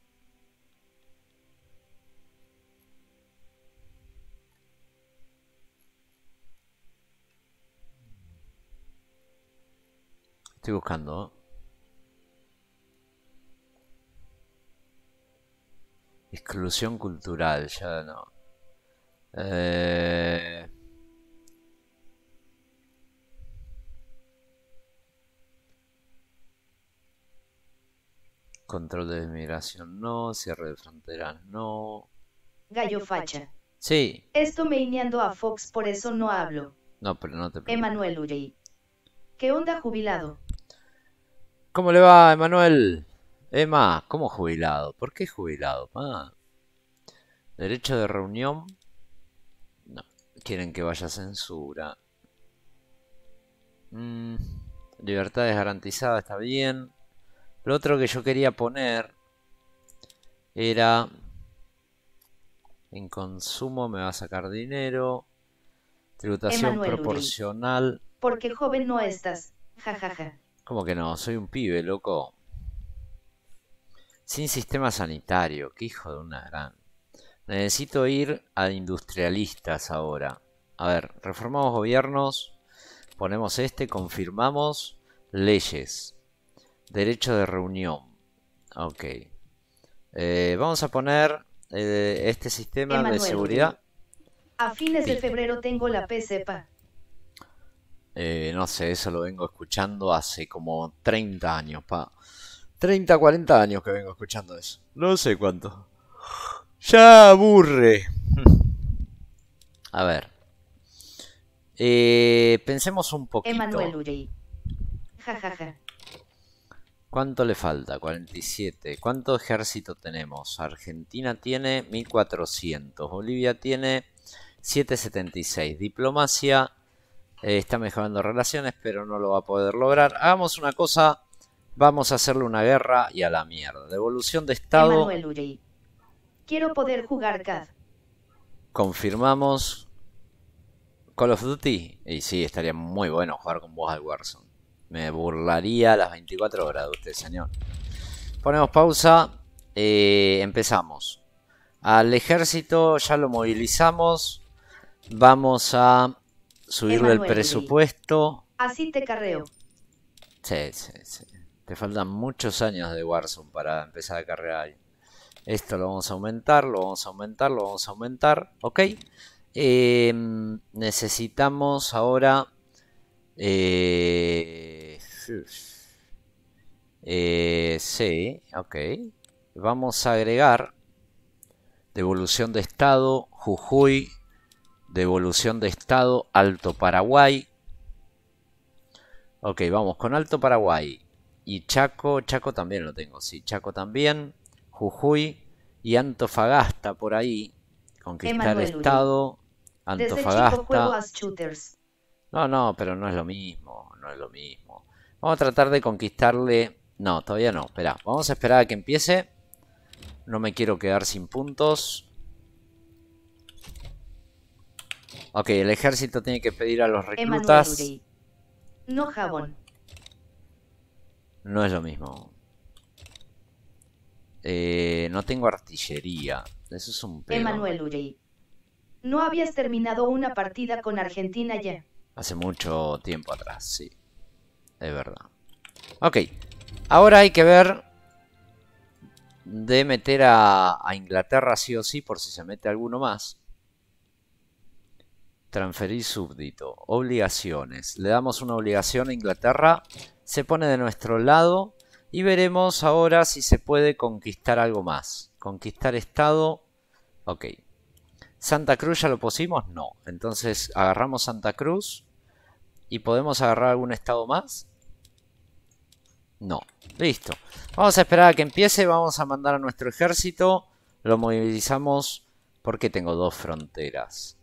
Estoy buscando. Exclusión cultural, ya no. Eh, control de inmigración no, cierre de fronteras no. Gallo facha. Sí. Esto me meineando a Fox, por eso no hablo. No, pero no te preocupes. Emanuel ¿Qué onda jubilado? ¿Cómo le va, Emanuel? Emma, ¿cómo jubilado? ¿Por qué jubilado? Pa Derecho de reunión, Quieren que vaya censura. Libertad mm, libertades garantizada, está bien. Lo otro que yo quería poner era... En consumo me va a sacar dinero. Tributación proporcional. porque joven no estás. jajaja. ¿Cómo que no? Soy un pibe, loco. Sin sistema sanitario. Qué hijo de una gran... Necesito ir a industrialistas ahora. A ver, reformamos gobiernos, ponemos este, confirmamos leyes, derecho de reunión. Ok. Eh, vamos a poner eh, este sistema de seguridad. A fines de febrero tengo la PCPA. Eh, no sé, eso lo vengo escuchando hace como 30 años, pa. 30, 40 años que vengo escuchando eso. No sé cuánto. Ya aburre. A ver. Eh, pensemos un poquito. Emanuel ¿Cuánto le falta? 47. ¿Cuánto ejército tenemos? Argentina tiene 1400. Bolivia tiene 776. Diplomacia eh, está mejorando relaciones, pero no lo va a poder lograr. Hagamos una cosa. Vamos a hacerle una guerra y a la mierda. Devolución de Estado. Emanuel Quiero poder jugar CAD. Confirmamos Call of Duty. Y sí, estaría muy bueno jugar con vos al Warzone. Me burlaría las 24 horas de usted, señor. Ponemos pausa. Eh, empezamos. Al ejército ya lo movilizamos. Vamos a subirle el presupuesto. Así te carreo. Sí, sí, sí. Te faltan muchos años de Warzone para empezar a carrear esto lo vamos a aumentar, lo vamos a aumentar, lo vamos a aumentar. Ok. Em, necesitamos ahora... Eh, eh, sí, ok. Vamos a agregar devolución de estado, Jujuy, devolución de estado, Alto Paraguay. Ok, vamos con Alto Paraguay. Y Chaco, Chaco también lo tengo, sí, Chaco también. Jujuy y Antofagasta por ahí, conquistar el Estado, Antofagasta. no, no, pero no es lo mismo, no es lo mismo. Vamos a tratar de conquistarle... No, todavía no, espera, vamos a esperar a que empiece. No me quiero quedar sin puntos. Ok, el ejército tiene que pedir a los reclutas. No jabón. No es lo mismo. Eh, no tengo artillería. Eso es un Emanuel Uri. No habías terminado una partida con Argentina ya. Hace mucho tiempo atrás, sí. Es verdad. Ok. Ahora hay que ver de meter a Inglaterra sí o sí por si se mete alguno más. Transferir súbdito. Obligaciones. Le damos una obligación a Inglaterra. Se pone de nuestro lado. Y veremos ahora si se puede conquistar algo más. Conquistar estado. Ok. Santa Cruz ya lo pusimos. No. Entonces agarramos Santa Cruz. ¿Y podemos agarrar algún estado más? No. Listo. Vamos a esperar a que empiece. Vamos a mandar a nuestro ejército. Lo movilizamos porque tengo dos fronteras.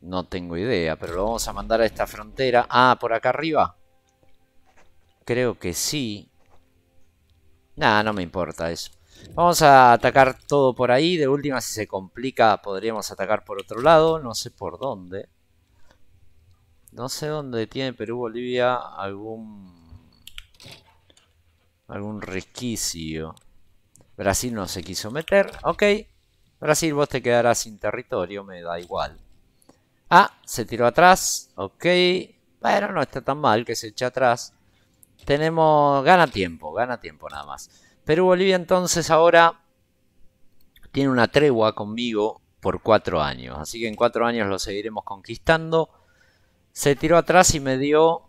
No tengo idea, pero lo vamos a mandar a esta frontera. Ah, por acá arriba creo que sí. Nada, no me importa eso. Vamos a atacar todo por ahí. De última, si se complica, podríamos atacar por otro lado. No sé por dónde. No sé dónde tiene Perú, Bolivia algún... Algún resquicio. Brasil no se quiso meter. Ok. Brasil, vos te quedarás sin territorio. Me da igual. Ah, se tiró atrás. Ok. Pero no está tan mal que se eche atrás tenemos, gana tiempo, gana tiempo nada más. Perú-Bolivia entonces ahora tiene una tregua conmigo por cuatro años, así que en cuatro años lo seguiremos conquistando. Se tiró atrás y me dio,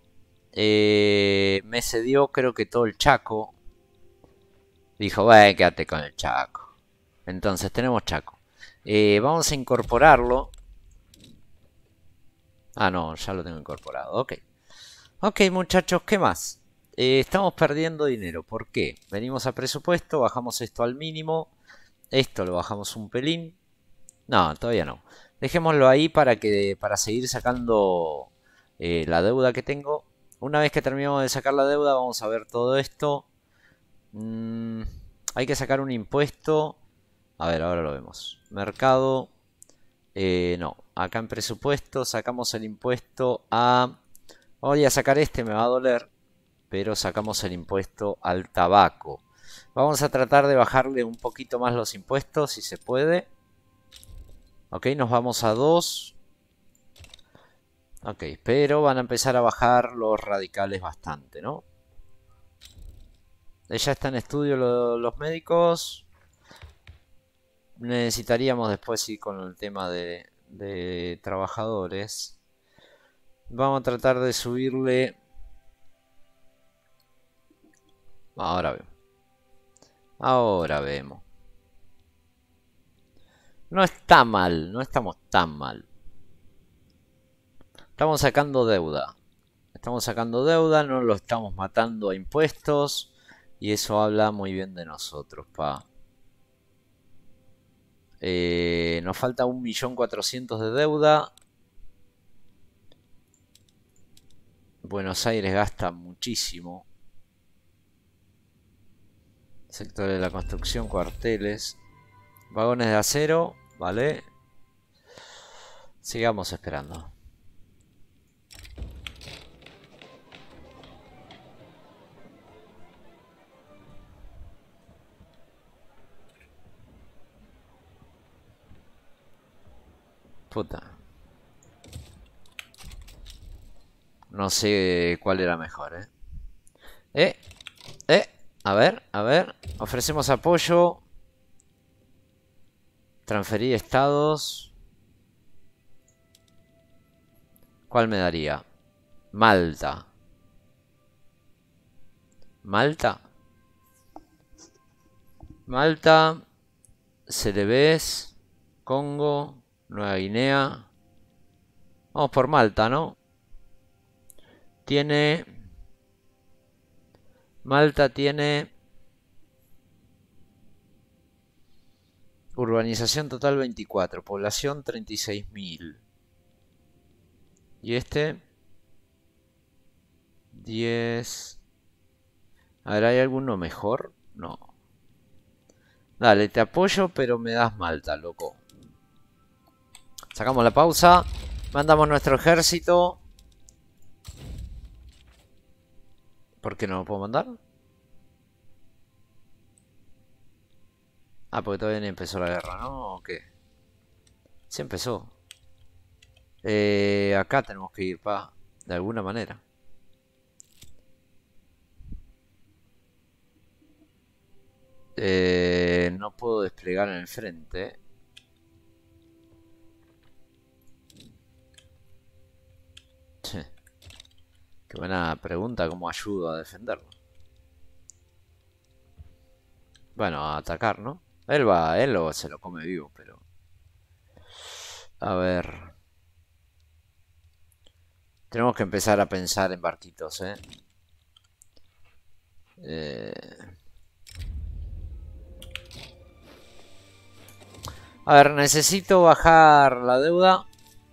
eh, me cedió creo que todo el Chaco. Dijo, vaya, quédate con el Chaco. Entonces tenemos Chaco. Eh, vamos a incorporarlo. Ah, no, ya lo tengo incorporado, ok. Ok, muchachos, ¿qué más? Eh, estamos perdiendo dinero. ¿Por qué? Venimos a presupuesto, bajamos esto al mínimo. Esto lo bajamos un pelín. No, todavía no. Dejémoslo ahí para, que, para seguir sacando eh, la deuda que tengo. Una vez que terminemos de sacar la deuda, vamos a ver todo esto. Mm, hay que sacar un impuesto. A ver, ahora lo vemos. Mercado. Eh, no, acá en presupuesto sacamos el impuesto a... Oh, voy a sacar este, me va a doler pero sacamos el impuesto al tabaco. Vamos a tratar de bajarle un poquito más los impuestos si se puede. Ok, nos vamos a 2. Ok, pero van a empezar a bajar los radicales bastante, ¿no? Eh, ya están en estudio los médicos. Necesitaríamos después ir con el tema de trabajadores. Vamos a tratar de subirle Ahora vemos. Ahora vemos. No está mal, no estamos tan mal. Estamos sacando deuda. Estamos sacando deuda, no lo estamos matando a impuestos. Y eso habla muy bien de nosotros, pa. Eh, nos falta 1.400.000 de deuda. Buenos Aires gasta muchísimo sector de la construcción, cuarteles, vagones de acero, vale. Sigamos esperando. Puta. No sé cuál era mejor, ¿eh? ¿Eh? ¿Eh? A ver, a ver. Ofrecemos apoyo. Transferir estados. ¿Cuál me daría? Malta. Malta. Malta. Celebes. Congo. Nueva Guinea. Vamos por Malta, ¿no? Tiene Malta tiene urbanización total 24, población 36.000. Y este 10. A ver, ¿hay alguno mejor? No. Dale, te apoyo, pero me das Malta, loco. Sacamos la pausa. Mandamos nuestro ejército. ¿Por qué no lo puedo mandar? Ah, porque todavía no empezó la guerra, ¿no? ¿O qué? Se empezó. Eh, acá tenemos que ir, pa. De alguna manera. Eh, no puedo desplegar en el frente. buena pregunta, ¿cómo ayudo a defenderlo? Bueno, a atacar, ¿no? Él va, él lo, se lo come vivo, pero... A ver... Tenemos que empezar a pensar en barquitos, ¿eh? eh... A ver, necesito bajar la deuda.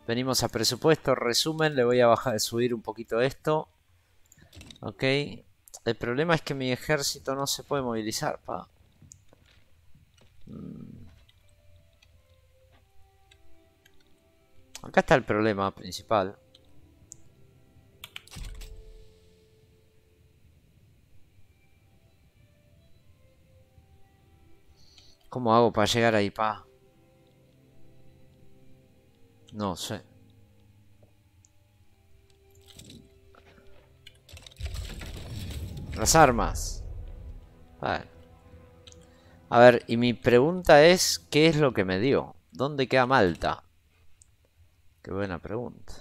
Venimos a presupuesto, resumen. Le voy a bajar, subir un poquito esto. Ok. El problema es que mi ejército no se puede movilizar, pa. Mm. Acá está el problema principal. ¿Cómo hago para llegar ahí, pa? No sé. Las armas. A ver, y mi pregunta es, ¿qué es lo que me dio? ¿Dónde queda Malta? Qué buena pregunta.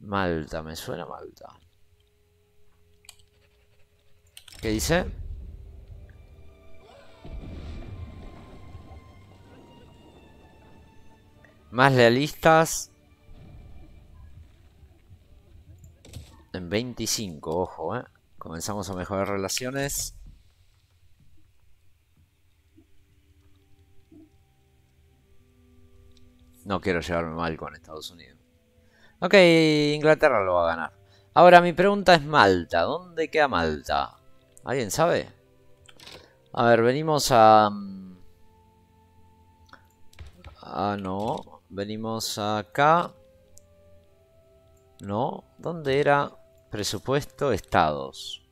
Malta, me suena Malta. ¿Qué dice? Más lealistas. En 25, ojo, eh. Comenzamos a mejorar relaciones. No quiero llevarme mal con Estados Unidos. Ok, Inglaterra lo va a ganar. Ahora mi pregunta es Malta. ¿Dónde queda Malta? ¿Alguien sabe? A ver, venimos a... Mm, ah, no. Venimos acá. No. ¿Dónde era? Presupuesto, estados.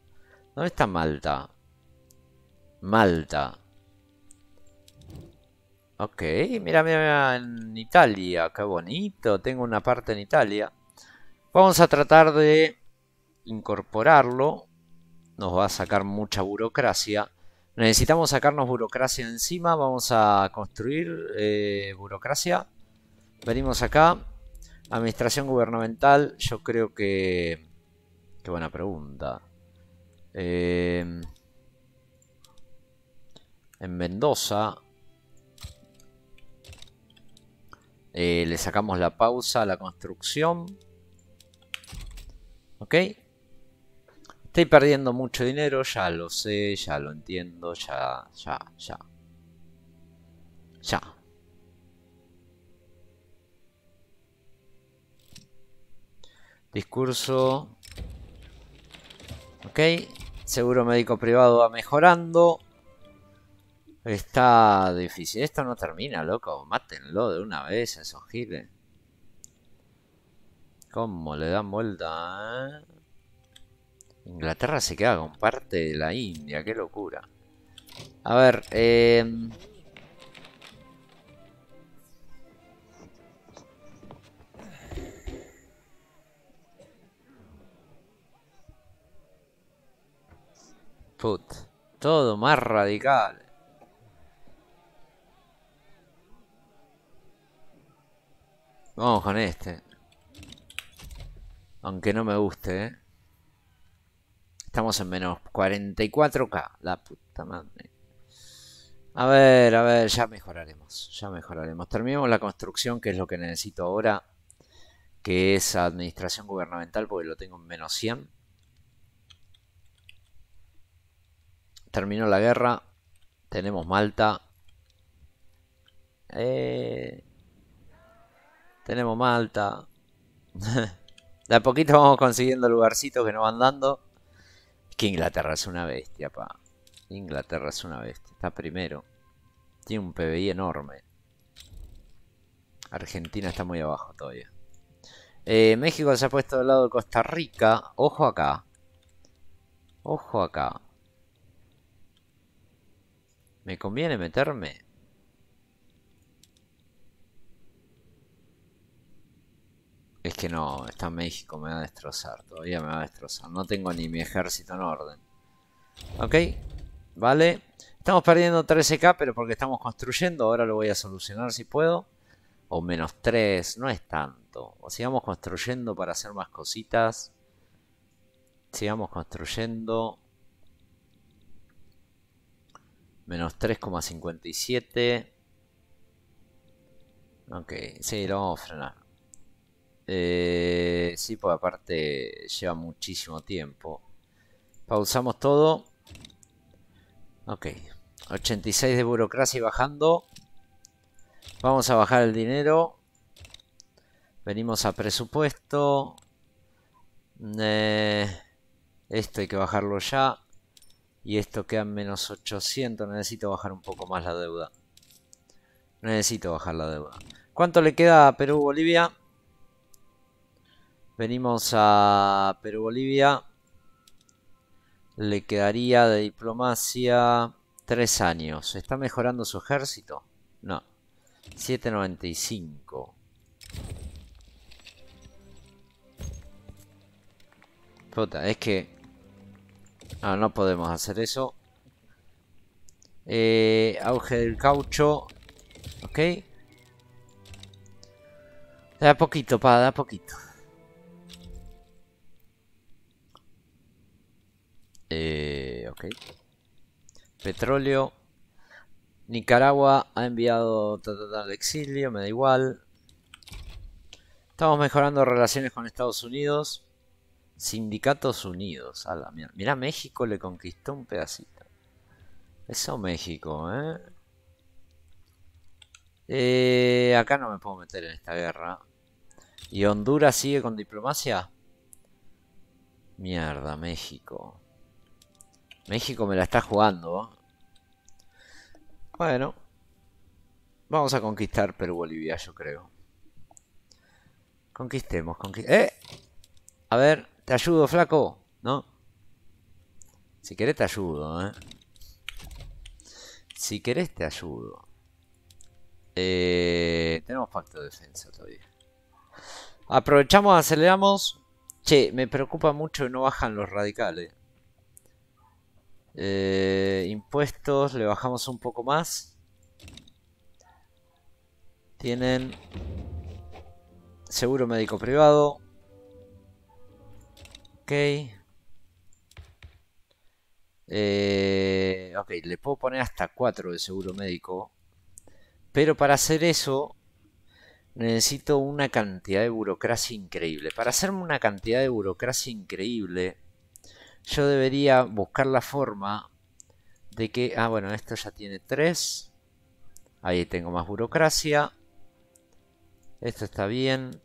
¿Dónde está Malta? Malta. Ok, mira, mira, mira, en Italia, qué bonito, tengo una parte en Italia. Vamos a tratar de incorporarlo, nos va a sacar mucha burocracia. Necesitamos sacarnos burocracia encima, vamos a construir eh, burocracia. Venimos acá, administración gubernamental, yo creo que Qué buena pregunta. Em, en Mendoza eh, le sacamos la pausa a la construcción. ¿Ok? Estoy perdiendo mucho dinero, ya lo sé, ya lo entiendo, ya, ya, ya. Ya. Discurso Ok, seguro médico privado va mejorando. Está difícil. Esto no termina, loco. Mátenlo de una vez a esos giles. ¿Cómo le dan vuelta? Eh? Inglaterra se queda con parte de la India. Qué locura. A ver, eh... Put. Todo más radical. Vamos con este. Aunque no me guste, ¿eh? Estamos en menos 44k. La puta madre. A ver, a ver, ya mejoraremos. Ya mejoraremos. Terminemos la construcción, que es lo que necesito ahora. Que es administración gubernamental, porque lo tengo en menos 100. terminó la guerra. Tenemos Malta. Eh, tenemos Malta. [LAUGHS] de a poquito vamos consiguiendo lugarcitos que nos van dando. Es que Inglaterra es una bestia, pa. Inglaterra es una bestia. Está primero. Tiene un PBI enorme. Argentina está muy abajo todavía. Eh, México se ha puesto del lado de Costa Rica. Ojo acá. Ojo acá. ¿Me conviene meterme? Es que no, está México, me va a destrozar. Todavía me va a destrozar. No tengo ni mi ejército en orden. Ok, vale. Estamos perdiendo 13k, pero porque estamos construyendo. Ahora lo voy a solucionar si puedo. O menos 3, no es tanto. O sigamos construyendo para hacer más cositas. Sigamos construyendo. Menos 3,57. Ok, sí, lo vamos a frenar. Eh, sí, pues aparte lleva muchísimo tiempo. Pausamos todo. Ok. 86 de burocracia bajando. Vamos a bajar el dinero. Venimos a presupuesto. Eh, esto hay que bajarlo ya. Y esto queda en menos 800. Necesito bajar un poco más la deuda. Necesito bajar la deuda. ¿Cuánto le queda a Perú-Bolivia? Venimos a Perú-Bolivia. Le quedaría de diplomacia 3 años. ¿Está mejorando su ejército? No. 795. Puta, es que Ah, no podemos hacer eso. Eh, auge del caucho. Ok. Da poquito, pa, da poquito. Eh, ok. Petróleo. Nicaragua ha enviado total de exilio, me da igual. Estamos mejorando relaciones con Estados Unidos. Sindicatos Unidos. A la mierda. Mirá, México le conquistó un pedacito. Eso México, ¿eh? ¿eh? Acá no me puedo meter en esta guerra. ¿Y Honduras sigue con diplomacia? Mierda, México. México me la está jugando. ¿eh? Bueno. Vamos a conquistar Perú-Bolivia, yo creo. Conquistemos, conquistemos. ¡Eh! A ver te ayudo, flaco, ¿no? Si querés te ayudo, ¿eh? Si querés te ayudo. Eh, tenemos pacto de defensa todavía. Aprovechamos, aceleramos. Che, me preocupa mucho que no bajan los radicales. Eh, impuestos, le bajamos un poco más. Tienen seguro médico privado. Eh, ok. le puedo poner hasta 4 de seguro médico. Pero para hacer eso necesito una cantidad de burocracia increíble. Para hacerme una cantidad de burocracia increíble, yo debería buscar la forma de que... Ah, bueno, esto ya tiene 3. Ahí tengo más burocracia. Esto está bien.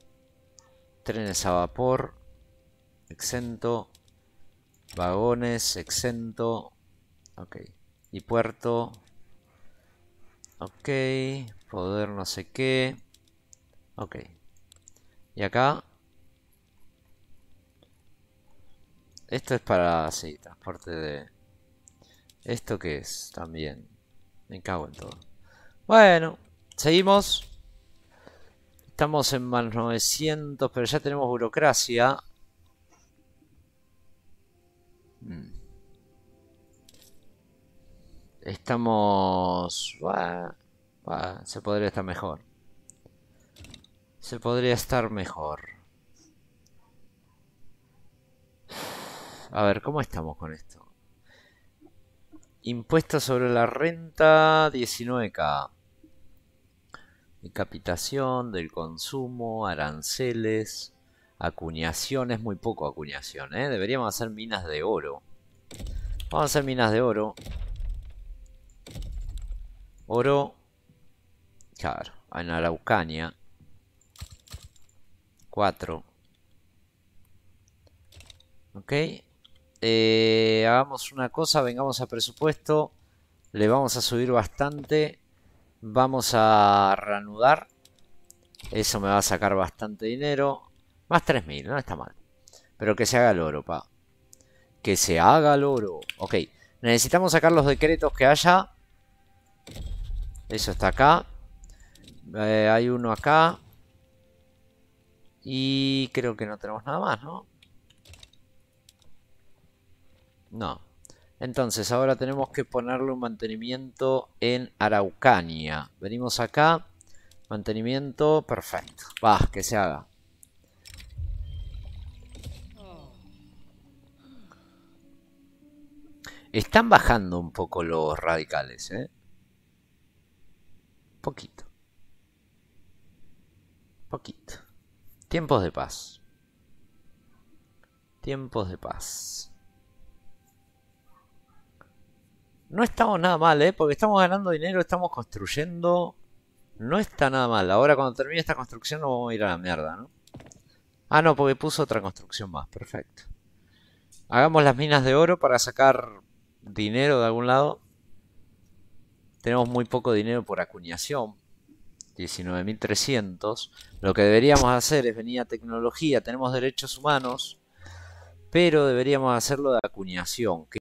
Trenes a vapor exento, vagones, exento, ok, y puerto, ok, poder no sé qué, ok, y acá, esto es para, sí, transporte de, esto que es también, me cago en todo, bueno, seguimos, estamos en más 900, pero ya tenemos burocracia, Mm. Estamos... se podría estar mejor. Se podría estar mejor. A ver, ¿cómo estamos con esto? Impuesta sobre la renta 19k. Decapitación del consumo, aranceles. Acuñación, es muy poco acuñación, ¿eh? Deberíamos hacer minas de oro. Vamos a hacer minas de oro. Oro. Claro, en Araucania. 4 Ok. Eh, hagamos una cosa, vengamos a presupuesto. Le vamos a subir bastante. Vamos a reanudar. Eso me va a sacar bastante dinero. Más 3.000, no está mal. Pero que se haga el oro, pa. Que se haga el oro. Ok, necesitamos sacar los decretos que haya. Eso está acá. Eh, hay uno acá. Y creo que no tenemos nada más, ¿no? No. Entonces, ahora tenemos que ponerle un mantenimiento en Araucania. Venimos acá. Mantenimiento, perfecto. Va, que se haga. Están bajando un poco los radicales, ¿eh? Poquito. Poquito. Tiempos de paz. Tiempos de paz. No estamos nada mal, ¿eh? Porque estamos ganando dinero, estamos construyendo. No está nada mal. Ahora cuando termine esta construcción no vamos a ir a la mierda, ¿no? Ah, no, porque puso otra construcción más. Perfecto. Hagamos las minas de oro para sacar dinero de algún lado. Tenemos muy poco dinero por acuñación, 19.300. Lo que deberíamos hacer es venir a tecnología, tenemos derechos humanos, pero deberíamos hacerlo de acuñación.